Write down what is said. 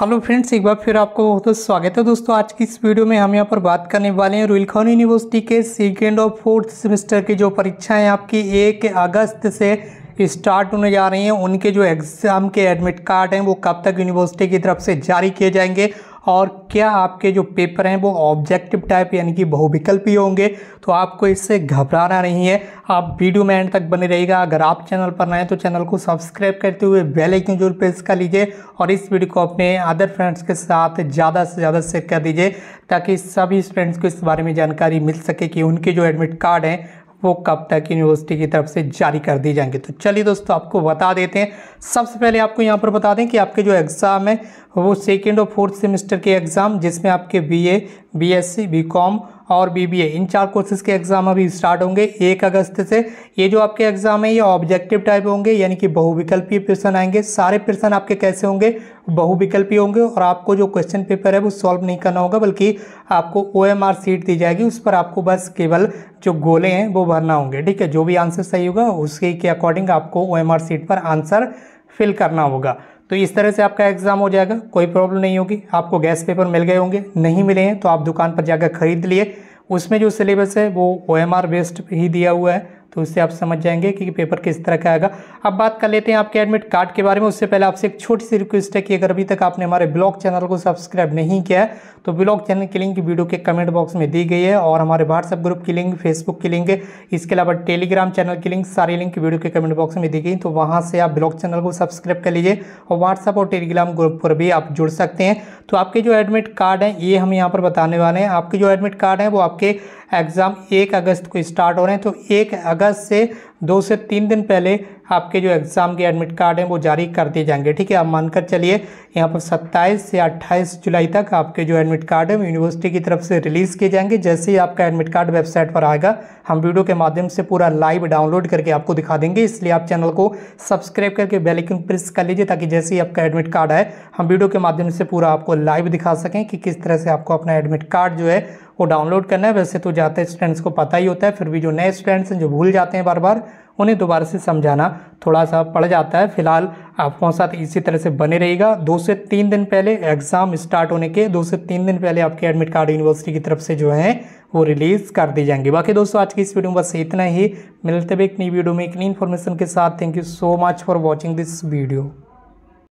hello friends एक बार फिर आपको बहुत बहुत स्वागत है दोस्तों आज की इस वीडियो में हम यहाँ पर बात करने वाले हैं खान यूनिवर्सिटी के सेकेंड और फोर्थ सेमेस्टर की जो परीक्षाएं आपकी एक अगस्त से स्टार्ट होने जा रही हैं उनके जो एग्ज़ाम के एडमिट कार्ड हैं वो कब तक यूनिवर्सिटी की तरफ से जारी किए जाएंगे और क्या आपके जो पेपर हैं वो ऑब्जेक्टिव टाइप यानी कि बहुविकल्पी होंगे तो आपको इससे घबराना नहीं है आप वीडियो में एंड तक बने रहेगा अगर आप चैनल पर नए तो चैनल को सब्सक्राइब करते हुए बेल आइकन जरूर प्रेस कर लीजिए और इस वीडियो को अपने अदर फ्रेंड्स के साथ ज़्यादा से ज़्यादा शेयर कर दीजिए ताकि सभी स्टूडेंट्स को इस बारे में जानकारी मिल सके कि उनके जो एडमिट कार्ड हैं वो कब तक यूनिवर्सिटी की तरफ से जारी कर दिए जाएंगे तो चलिए दोस्तों आपको बता देते हैं सबसे पहले आपको यहाँ पर बता दें कि आपके जो एग्ज़ाम है वो सेकेंड और फोर्थ सेमेस्टर के एग्ज़ाम जिसमें आपके B A B S C B com और बीबीए इन चार कोर्सेज़ के एग्ज़ाम अभी स्टार्ट होंगे एक अगस्त से ये जो आपके एग्ज़ाम है ये ऑब्जेक्टिव टाइप होंगे यानी कि बहुविकल्पीय प्रश्न आएंगे सारे प्रश्न आपके कैसे होंगे बहुविकल्पीय होंगे और आपको जो क्वेश्चन पेपर है वो सॉल्व नहीं करना होगा बल्कि आपको ओ एम आर सीट दी जाएगी उस पर आपको बस केवल जो गोले हैं वो भरना होंगे ठीक है जो भी आंसर सही होगा उसके के अकॉर्डिंग आपको ओ एम आर सीट पर आंसर फिल करना होगा तो इस तरह से आपका एग्ज़ाम हो जाएगा कोई प्रॉब्लम नहीं होगी आपको गैस पेपर मिल गए होंगे नहीं मिले हैं तो आप दुकान पर जाकर खरीद लिए उसमें जो सिलेबस है वो ओ बेस्ड ही दिया हुआ है तो उससे आप समझ जाएंगे कि पेपर किस तरह का आएगा अब बात कर लेते हैं आपके एडमिट कार्ड के बारे में उससे पहले आपसे एक छोटी सी रिक्वेस्ट है कि अगर अभी तक आपने हमारे ब्लॉग चैनल को सब्सक्राइब नहीं किया है तो ब्लॉग चैनल की लिंक वीडियो के कमेंट बॉक्स में दी गई है और हमारे व्हाट्सएप ग्रुप की लिंक फेसबुक की लिंक इसके अलावा टेलीग्राम चैनल की लिंक सारी लिंक वीडियो के कमेंट बॉक्स में दी गई तो वहाँ से आप ब्लॉग चैनल को सब्सक्राइब कर लीजिए और व्हाट्सअप और टेलीग्राम ग्रुप पर भी आप जुड़ सकते हैं तो आपके जो एडमिट कार्ड हैं ये हम यहाँ पर बताने वाले हैं आपके जो एडमिट कार्ड हैं वो आपके एग्ज़ाम एक अगस्त को स्टार्ट हो रहे हैं तो एक अगस्त से दो से तीन दिन पहले आपके जो एग्ज़ाम के एडमिट कार्ड हैं वो जारी कर दिए जाएंगे ठीक है आप मानकर चलिए यहाँ पर 27 से 28 जुलाई तक आपके जो एडमिट कार्ड है यूनिवर्सिटी की तरफ से रिलीज़ किए जाएंगे जैसे ही आपका एडमिट कार्ड वेबसाइट पर आएगा हम वीडियो के माध्यम से पूरा लाइव डाउनलोड करके आपको दिखा देंगे इसलिए आप चैनल को सब्सक्राइब करके बेलाइकन प्रेस कर लीजिए ताकि जैसे ही आपका एडमिट कार्ड आए हम वीडियो के माध्यम से पूरा आपको लाइव दिखा सकें कि किस तरह से आपको अपना एडमिट कार्ड जो है को डाउनलोड करना है वैसे तो जाते स्टूडेंट्स को पता ही होता है फिर भी जो नए स्टूडेंट्स हैं जो भूल जाते हैं बार बार उन्हें दोबारा से समझाना थोड़ा सा पड़ जाता है फिलहाल आप साथ इसी तरह से बने रहेगा दो से तीन दिन पहले एग्ज़ाम स्टार्ट होने के दो से तीन दिन पहले आपके एडमिट कार्ड यूनिवर्सिटी की तरफ से जो है वो रिलीज़ कर दी जाएंगे बाकी दोस्तों आज की इस वीडियो में बस इतना ही मिलते हुए एक नई वीडियो में एक नई इन्फॉर्मेशन के साथ thank you so much for watching this video